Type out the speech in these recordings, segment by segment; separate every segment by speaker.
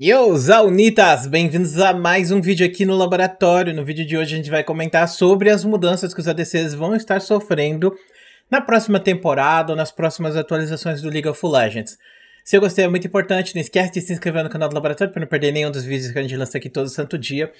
Speaker 1: Yo, Zaunitas! Bem-vindos a mais um vídeo aqui no laboratório. No vídeo de hoje a gente vai comentar sobre as mudanças que os ADCs vão estar sofrendo na próxima temporada ou nas próximas atualizações do League of Legends. Se gostei é muito importante, não esquece de se inscrever no canal do laboratório para não perder nenhum dos vídeos que a gente lança aqui todo santo dia.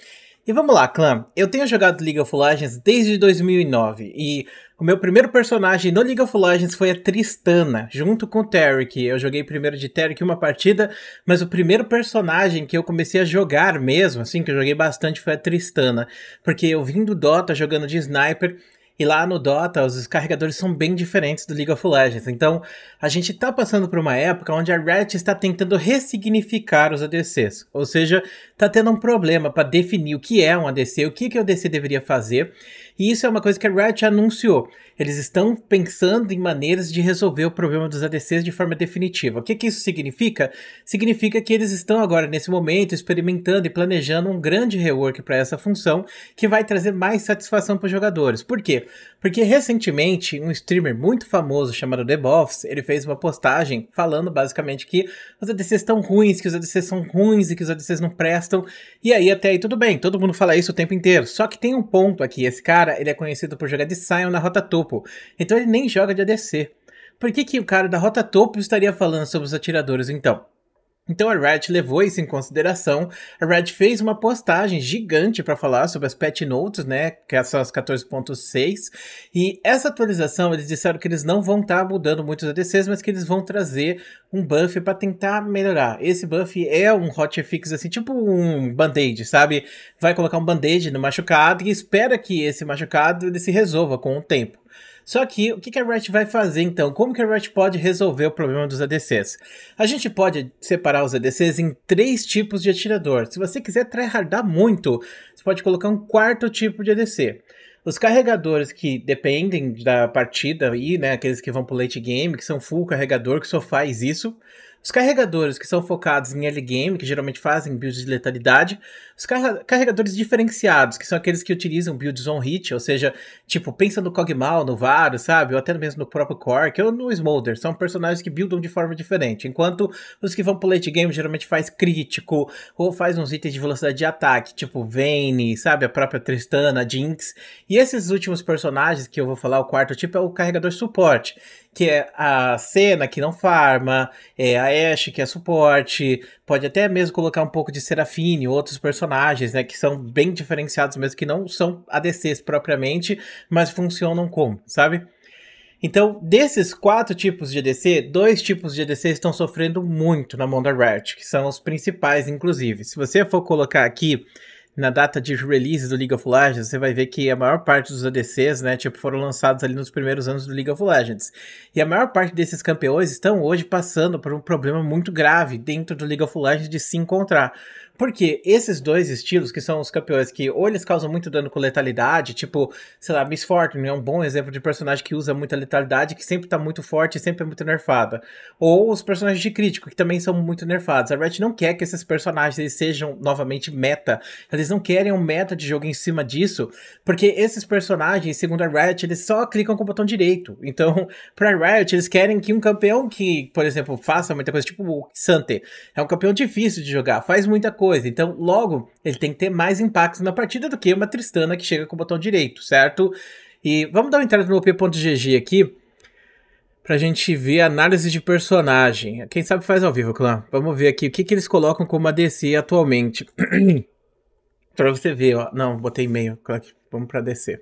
Speaker 1: E vamos lá, clã. Eu tenho jogado League of Legends desde 2009 e o meu primeiro personagem no League of Legends foi a Tristana, junto com o Terek. Eu joguei primeiro de Terek uma partida, mas o primeiro personagem que eu comecei a jogar mesmo, assim, que eu joguei bastante, foi a Tristana. Porque eu vim do Dota jogando de sniper, e lá no Dota, os carregadores são bem diferentes do League of Legends. Então, a gente está passando por uma época onde a Riot está tentando ressignificar os ADCs. Ou seja, está tendo um problema para definir o que é um ADC, o que, que o ADC deveria fazer. E isso é uma coisa que a Riot anunciou. Eles estão pensando em maneiras de resolver o problema dos ADCs de forma definitiva. O que, que isso significa? Significa que eles estão agora, nesse momento, experimentando e planejando um grande rework para essa função que vai trazer mais satisfação para os jogadores. Por quê? Porque recentemente, um streamer muito famoso chamado TheBoffs ele fez uma postagem falando basicamente que os ADCs estão ruins, que os ADCs são ruins e que os ADCs não prestam. E aí, até aí, tudo bem, todo mundo fala isso o tempo inteiro. Só que tem um ponto aqui, esse cara cara, ele é conhecido por jogar de Sion na rota topo, então ele nem joga de ADC. Por que, que o cara da rota topo estaria falando sobre os atiradores então? Então a Red levou isso em consideração. A Red fez uma postagem gigante para falar sobre as patch notes, né, que são as 14.6. E essa atualização, eles disseram que eles não vão estar tá mudando muitos ADCs, mas que eles vão trazer um buff para tentar melhorar. Esse buff é um hotfix assim, tipo um band-aid, sabe? Vai colocar um band-aid no machucado e espera que esse machucado ele se resolva com o tempo. Só que o que, a Riot vai fazer então? Como que a Riot pode resolver o problema dos ADCs? A gente pode separar os ADCs em três tipos de atirador. Se você quiser tryhardar muito, você pode colocar um quarto tipo de ADC. Os carregadores que dependem da partida e né, aqueles que vão pro late game, que são full carregador, que só faz isso. Os carregadores que são focados em early game, que geralmente fazem builds de letalidade. Os carregadores diferenciados, que são aqueles que utilizam builds on hit, ou seja, tipo, pensa no Cogmal, no varo sabe? Ou até mesmo no próprio Cork ou no Smolder. São personagens que buildam de forma diferente. Enquanto os que vão pro late game geralmente faz crítico, ou faz uns itens de velocidade de ataque, tipo Vayne, sabe? A própria Tristana, Jinx. E esses últimos personagens que eu vou falar, o quarto tipo, é o carregador suporte que é a Senna, que não farma, é a Ashe, que é suporte, pode até mesmo colocar um pouco de Serafine, outros personagens, né, que são bem diferenciados mesmo, que não são ADCs propriamente, mas funcionam como, sabe? Então, desses quatro tipos de ADC, dois tipos de ADC estão sofrendo muito na mão da Riot, que são os principais, inclusive. Se você for colocar aqui na data de release do League of Legends, você vai ver que a maior parte dos ADCs, né, tipo, foram lançados ali nos primeiros anos do League of Legends. E a maior parte desses campeões estão hoje passando por um problema muito grave dentro do League of Legends de se encontrar. Porque esses dois estilos, que são os campeões que ou eles causam muito dano com letalidade, tipo, sei lá, Miss Fortune é um bom exemplo de personagem que usa muita letalidade, que sempre tá muito forte e sempre é muito nerfada. Ou os personagens de crítico, que também são muito nerfados. A Riot não quer que esses personagens eles sejam novamente meta, eles eles não querem um meta de jogo em cima disso, porque esses personagens, segundo a Riot, eles só clicam com o botão direito. Então, pra Riot, eles querem que um campeão que, por exemplo, faça muita coisa, tipo o Xante, é um campeão difícil de jogar, faz muita coisa. Então, logo, ele tem que ter mais impactos na partida do que uma Tristana que chega com o botão direito, certo? E vamos dar uma entrada no op.gg aqui pra gente ver a análise de personagem. Quem sabe faz ao vivo, clã. Vamos ver aqui o que, que eles colocam como ADC atualmente. Pra você ver, ó. Não, botei meio. Vamos pra DC.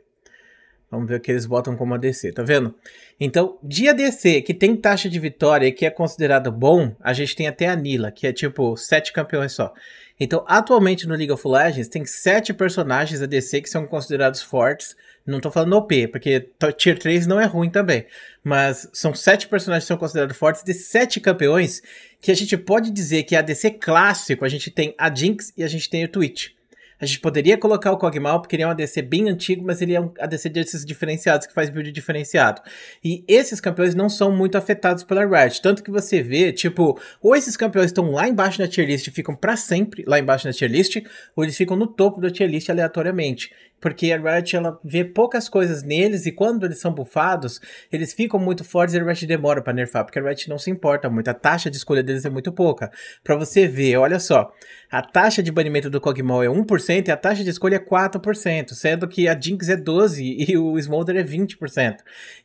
Speaker 1: Vamos ver o que eles botam como ADC, tá vendo? Então, de ADC que tem taxa de vitória e que é considerado bom, a gente tem até a Nila, que é tipo sete campeões só. Então, atualmente no League of Legends, tem sete personagens ADC que são considerados fortes. Não tô falando OP, porque Tier 3 não é ruim também. Mas são sete personagens que são considerados fortes de sete campeões, que a gente pode dizer que ADC clássico, a gente tem a Jinx e a gente tem o Twitch. A gente poderia colocar o Cogmal, porque ele é um ADC bem antigo, mas ele é um ADC desses diferenciados, que faz build diferenciado. E esses campeões não são muito afetados pela Riot. Tanto que você vê, tipo, ou esses campeões estão lá embaixo na tier list e ficam para sempre lá embaixo na tier list, ou eles ficam no topo da tier list aleatoriamente porque a Riot ela vê poucas coisas neles e quando eles são bufados, eles ficam muito fortes e a Riot demora para nerfar, porque a Riot não se importa muito, a taxa de escolha deles é muito pouca. Para você ver, olha só, a taxa de banimento do Cogmol é 1% e a taxa de escolha é 4%, sendo que a Jinx é 12% e o Smolder é 20%.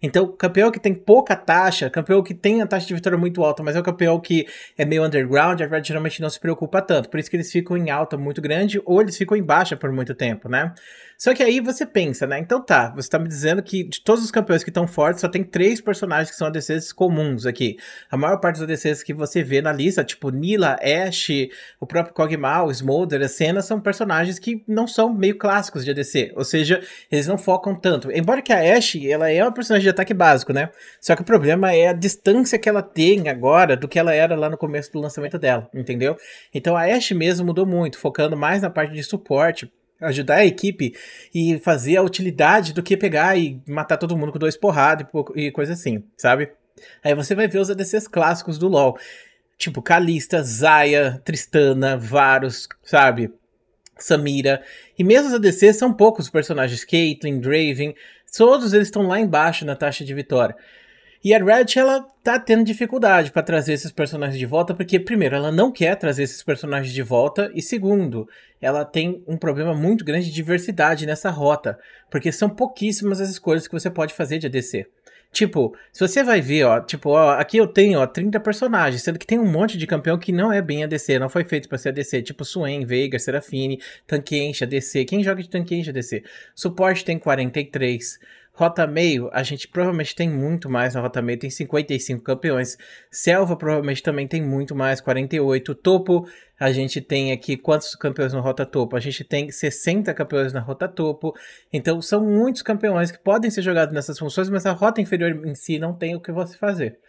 Speaker 1: Então, campeão que tem pouca taxa, campeão que tem a taxa de vitória muito alta, mas é o campeão que é meio underground, a Riot geralmente não se preocupa tanto, por isso que eles ficam em alta muito grande ou eles ficam em baixa por muito tempo, né? Só que aí você pensa, né? Então tá, você tá me dizendo que de todos os campeões que estão fortes, só tem três personagens que são ADCs comuns aqui. A maior parte dos ADCs que você vê na lista, tipo Nila, Ashe, o próprio Kog'Maw, Smolder, a Senna, são personagens que não são meio clássicos de ADC. Ou seja, eles não focam tanto. Embora que a Ashe, ela é uma personagem de ataque básico, né? Só que o problema é a distância que ela tem agora do que ela era lá no começo do lançamento dela, entendeu? Então a Ashe mesmo mudou muito, focando mais na parte de suporte, ajudar a equipe e fazer a utilidade do que pegar e matar todo mundo com dois porrados e, coisa assim, sabe? Aí você vai ver os ADCs clássicos do LoL. Tipo Kalista, Zaya, Tristana, Varus, sabe? Samira. E mesmo os ADCs são poucos os personagens. Caitlyn, Draven. Todos eles estão lá embaixo na taxa de vitória. E a Red, ela tá tendo dificuldade para trazer esses personagens de volta, porque, primeiro, ela não quer trazer esses personagens de volta, e segundo, ela tem um problema muito grande de diversidade nessa rota, porque são pouquíssimas as escolhas que você pode fazer de ADC. Tipo, se você vai ver, ó, tipo, ó, aqui eu tenho, ó, 30 personagens, sendo que tem um monte de campeão que não é bem ADC, não foi feito para ser ADC, tipo Swain, Veiga, Serafine, Tanquenche, ADC, quem joga de Tanquenche, ADC? Suporte tem 43, Rota Meio, a gente provavelmente tem muito mais na Rota Meio, tem 55 campeões. Selva provavelmente também tem muito mais, 48. Topo, a gente tem aqui quantos campeões na Rota Topo? A gente tem 60 campeões na Rota Topo. Então são muitos campeões que podem ser jogados nessas funções, mas a Rota Inferior em si não tem o que você fazer.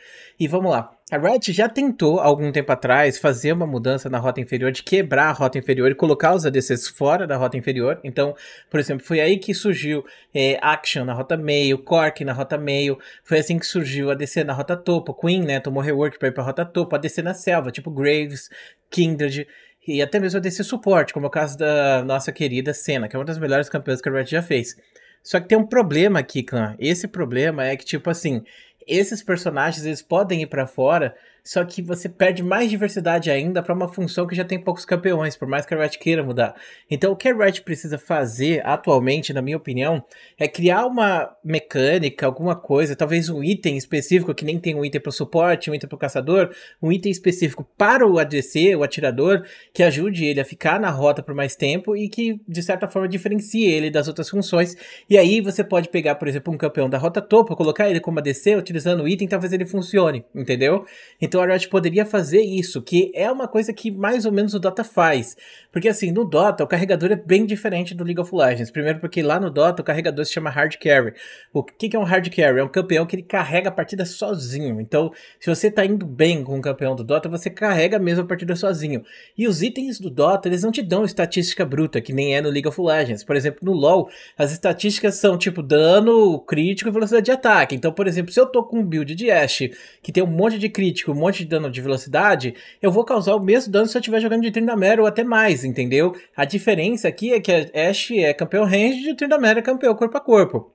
Speaker 1: E vamos lá. A Riot já tentou, algum tempo atrás, fazer uma mudança na rota inferior, de quebrar a rota inferior e colocar os ADCs fora da rota inferior. Então, por exemplo, foi aí que surgiu é, Action na rota meio, Cork na rota meio. Foi assim que surgiu a ADC na rota topo, Queen, né? Tomou rework pra ir pra rota topo, ADC na selva, tipo Graves, Kindred e até mesmo ADC suporte, como é o caso da nossa querida Senna, que é uma das melhores campeãs que a Riot já fez. Só que tem um problema aqui, clã. Esse problema é que, tipo assim, esses personagens eles podem ir para fora só que você perde mais diversidade ainda para uma função que já tem poucos campeões, por mais que a Riot queira mudar. Então, o que a Riot precisa fazer atualmente, na minha opinião, é criar uma mecânica, alguma coisa, talvez um item específico, que nem tem um item para o suporte, um item para o caçador, um item específico para o ADC, o atirador, que ajude ele a ficar na rota por mais tempo e que, de certa forma, diferencie ele das outras funções. E aí você pode pegar, por exemplo, um campeão da rota topo, colocar ele como ADC, utilizando o item, talvez ele funcione, entendeu? Então, então a Riot poderia fazer isso, que é uma coisa que mais ou menos o Dota faz. Porque assim, no Dota, o carregador é bem diferente do League of Legends. Primeiro porque lá no Dota o carregador se chama Hard Carry. O que, que é um Hard Carry? É um campeão que ele carrega a partida sozinho. Então, se você tá indo bem com o campeão do Dota, você carrega mesmo a partida sozinho. E os itens do Dota, eles não te dão estatística bruta, que nem é no League of Legends. Por exemplo, no LoL, as estatísticas são tipo dano, crítico e velocidade de ataque. Então, por exemplo, se eu tô com um build de Ashe, que tem um monte de crítico, um monte de dano de velocidade, eu vou causar o mesmo dano se eu estiver jogando de Trindamere ou até mais, entendeu? A diferença aqui é que a Ashe é campeão range e o Trindamere é campeão corpo a corpo.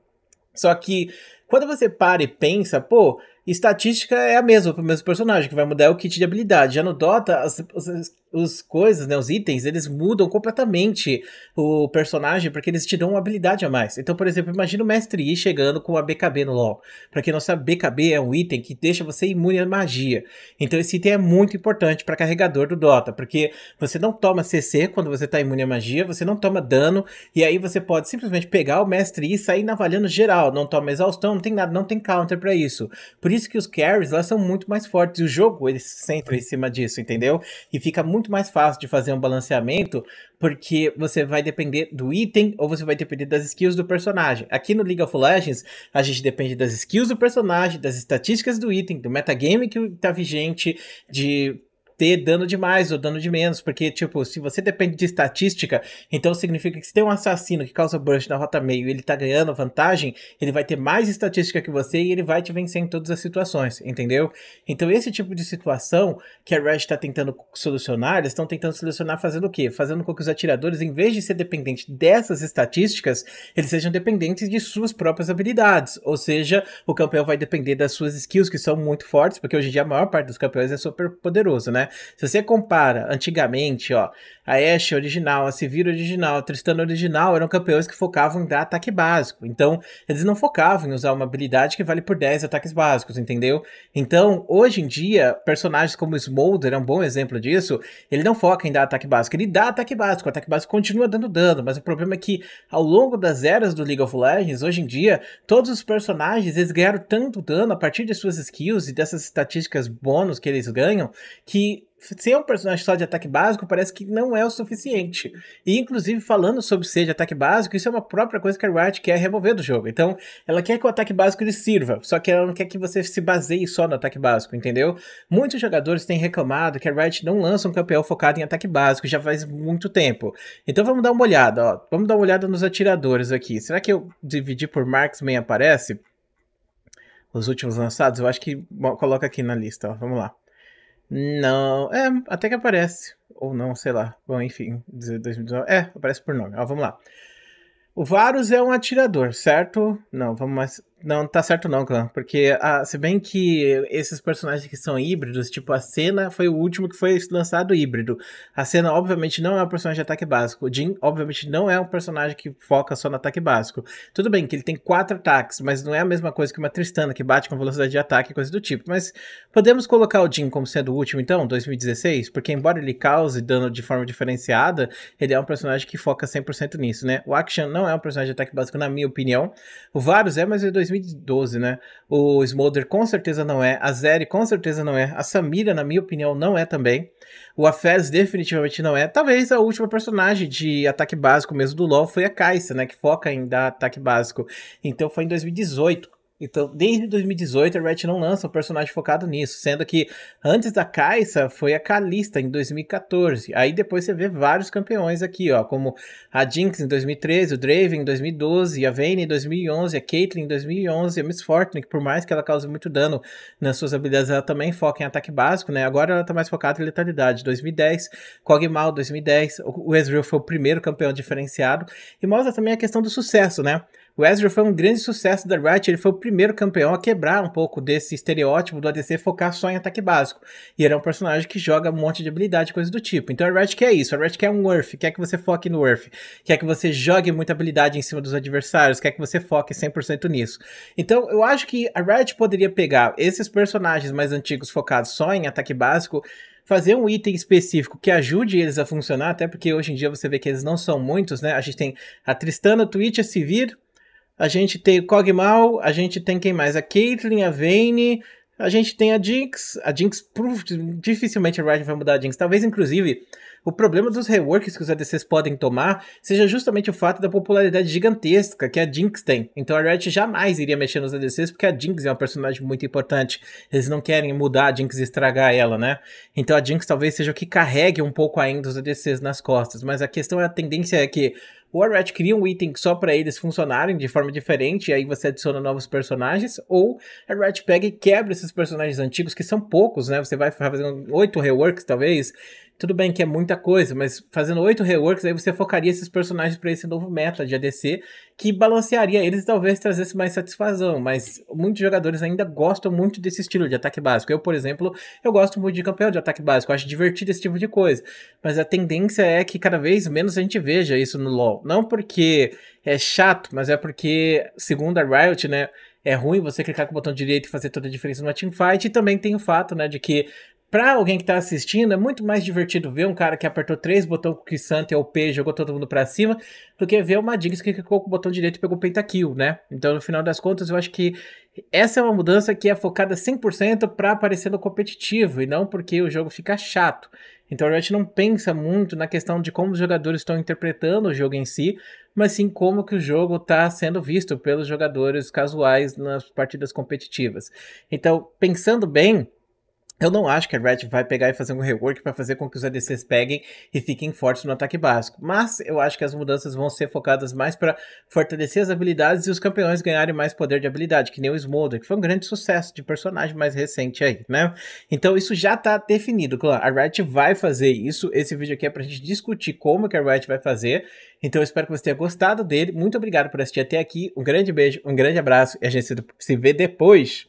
Speaker 1: Só que quando você para e pensa, pô, estatística é a mesma para o mesmo personagem, que vai mudar o kit de habilidade. Já no Dota, as, as os coisas, né, os itens, eles mudam completamente o personagem porque eles te dão uma habilidade a mais. Então, por exemplo, imagina o Mestre Yi chegando com a BKB no LoL. Pra quem não sabe, BKB é um item que deixa você imune à magia. Então esse item é muito importante para carregador do Dota, porque você não toma CC quando você tá imune à magia, você não toma dano, e aí você pode simplesmente pegar o Mestre Yi e sair navalhando geral, não toma exaustão, não tem nada, não tem counter para isso. Por isso que os carries, lá são muito mais fortes, e o jogo, ele se centra em cima disso, entendeu? E fica muito muito mais fácil de fazer um balanceamento, porque você vai depender do item ou você vai depender das skills do personagem. Aqui no League of Legends, a gente depende das skills do personagem, das estatísticas do item, do metagame que está vigente, de ter dano de mais ou dano de menos, porque, tipo, se você depende de estatística, então significa que se tem um assassino que causa burst na rota meio e ele tá ganhando vantagem, ele vai ter mais estatística que você e ele vai te vencer em todas as situações, entendeu? Então, esse tipo de situação que a Riot tá tentando solucionar, eles estão tentando solucionar fazendo o quê? Fazendo com que os atiradores, em vez de ser dependente dessas estatísticas, eles sejam dependentes de suas próprias habilidades, ou seja, o campeão vai depender das suas skills, que são muito fortes, porque hoje em dia a maior parte dos campeões é super poderoso, né? Se você compara antigamente, ó, a Ashe original, a Sevira original, a Tristana original eram campeões que focavam em dar ataque básico. Então, eles não focavam em usar uma habilidade que vale por 10 ataques básicos, entendeu? Então, hoje em dia, personagens como Smolder é um bom exemplo disso. Ele não foca em dar ataque básico, ele dá ataque básico. O ataque básico continua dando dano, mas o problema é que ao longo das eras do League of Legends, hoje em dia, todos os personagens eles ganharam tanto dano a partir de suas skills e dessas estatísticas bônus que eles ganham que ser um personagem só de ataque básico parece que não é o suficiente. E, inclusive, falando sobre ser de ataque básico, isso é uma própria coisa que a Riot quer remover do jogo. Então, ela quer que o ataque básico lhe sirva, só que ela não quer que você se baseie só no ataque básico, entendeu? Muitos jogadores têm reclamado que a Riot não lança um campeão focado em ataque básico já faz muito tempo. Então, vamos dar uma olhada, ó. Vamos dar uma olhada nos atiradores aqui. Será que eu dividir por Marksman aparece? Os últimos lançados? Eu acho que coloca aqui na lista, ó. Vamos lá. Não, é, até que aparece. Ou não, sei lá. Bom, enfim, 2019. É, aparece por nome. Ó, vamos lá. O Varus é um atirador, certo? Não, vamos mais. Não, tá certo não, Clã. Porque, a ah, se bem que esses personagens que são híbridos, tipo a cena foi o último que foi lançado híbrido. A cena, obviamente, não é um personagem de ataque básico. O Jin, obviamente, não é um personagem que foca só no ataque básico. Tudo bem que ele tem quatro ataques, mas não é a mesma coisa que uma Tristana, que bate com velocidade de ataque e coisa do tipo. Mas podemos colocar o Jin como sendo o último, então, 2016? Porque, embora ele cause dano de forma diferenciada, ele é um personagem que foca 100% nisso, né? O Action não é um personagem de ataque básico, na minha opinião. O Varus é, mas o 2016. 2012, né? O Smolder com certeza não é, a Zeri com certeza não é, a Samira, na minha opinião, não é também. O Afez definitivamente não é. Talvez a última personagem de ataque básico mesmo do LoL foi a Kai'Sa, né? Que foca em dar ataque básico. Então foi em 2018. Então, desde 2018, a Riot não lança um personagem focado nisso, sendo que antes da Caixa foi a Kalista em 2014. Aí depois você vê vários campeões aqui, ó, como a Jinx em 2013, o Draven em 2012, a Vayne em 2011, a Caitlyn em 2011, a Miss Fortune, que por mais que ela cause muito dano nas suas habilidades, ela também foca em ataque básico, né? Agora ela tá mais focada em letalidade. 2010, Kog'Maw 2010, o Ezreal foi o primeiro campeão diferenciado. E mostra também a questão do sucesso, né? O Ezreal foi um grande sucesso da Riot, ele foi o primeiro campeão a quebrar um pouco desse estereótipo do ADC focar só em ataque básico. E ele é um personagem que joga um monte de habilidade, coisa do tipo. Então a Riot quer isso, a Riot quer um Earth, quer que você foque no Earth, quer que você jogue muita habilidade em cima dos adversários, quer que você foque 100% nisso. Então eu acho que a Riot poderia pegar esses personagens mais antigos focados só em ataque básico, fazer um item específico que ajude eles a funcionar, até porque hoje em dia você vê que eles não são muitos, né? A gente tem a Tristana, o Twitch, a Sivir, a gente tem o Cogmal, a gente tem quem mais? A Caitlyn, a Vayne, a gente tem a Jinx. A Jinx dificilmente a Riot vai mudar a Jinx. Talvez, inclusive, o problema dos reworks que os ADCs podem tomar seja justamente o fato da popularidade gigantesca que a Jinx tem. Então a Riot jamais iria mexer nos ADCs porque a Jinx é uma personagem muito importante. Eles não querem mudar a Jinx e estragar ela, né? Então a Jinx talvez seja o que carregue um pouco ainda os ADCs nas costas. Mas a questão é a tendência é que ou a Riot cria um item só para eles funcionarem de forma diferente, e aí você adiciona novos personagens, ou a Riot pega e quebra esses personagens antigos, que são poucos, né? Você vai fazendo oito reworks, talvez, tudo bem que é muita coisa, mas fazendo oito reworks, aí você focaria esses personagens para esse novo meta de ADC, que balancearia eles e talvez trazesse mais satisfação. Mas muitos jogadores ainda gostam muito desse estilo de ataque básico. Eu, por exemplo, eu gosto muito de campeão de ataque básico, acho divertido esse tipo de coisa. Mas a tendência é que cada vez menos a gente veja isso no LoL. Não porque é chato, mas é porque, segundo a Riot, né? é ruim você clicar com o botão direito e fazer toda a diferença numa teamfight. E também tem o fato, né, de que Pra alguém que tá assistindo, é muito mais divertido ver um cara que apertou três botões com o Kissante é o P jogou todo mundo pra cima, do que ver uma Diggs que clicou com o botão direito e pegou o pentakill, né? Então, no final das contas, eu acho que essa é uma mudança que é focada 100% para aparecer no competitivo e não porque o jogo fica chato. Então a gente não pensa muito na questão de como os jogadores estão interpretando o jogo em si, mas sim como que o jogo está sendo visto pelos jogadores casuais nas partidas competitivas. Então, pensando bem, eu não acho que a Riot vai pegar e fazer um rework para fazer com que os ADCs peguem e fiquem fortes no ataque básico. Mas eu acho que as mudanças vão ser focadas mais para fortalecer as habilidades e os campeões ganharem mais poder de habilidade, que nem o Smolder, que foi um grande sucesso de personagem mais recente aí, né? Então isso já está definido, claro. A Riot vai fazer isso. Esse vídeo aqui é para a gente discutir como que a Riot vai fazer. Então eu espero que você tenha gostado dele. Muito obrigado por assistir até aqui. Um grande beijo, um grande abraço e a gente se vê depois.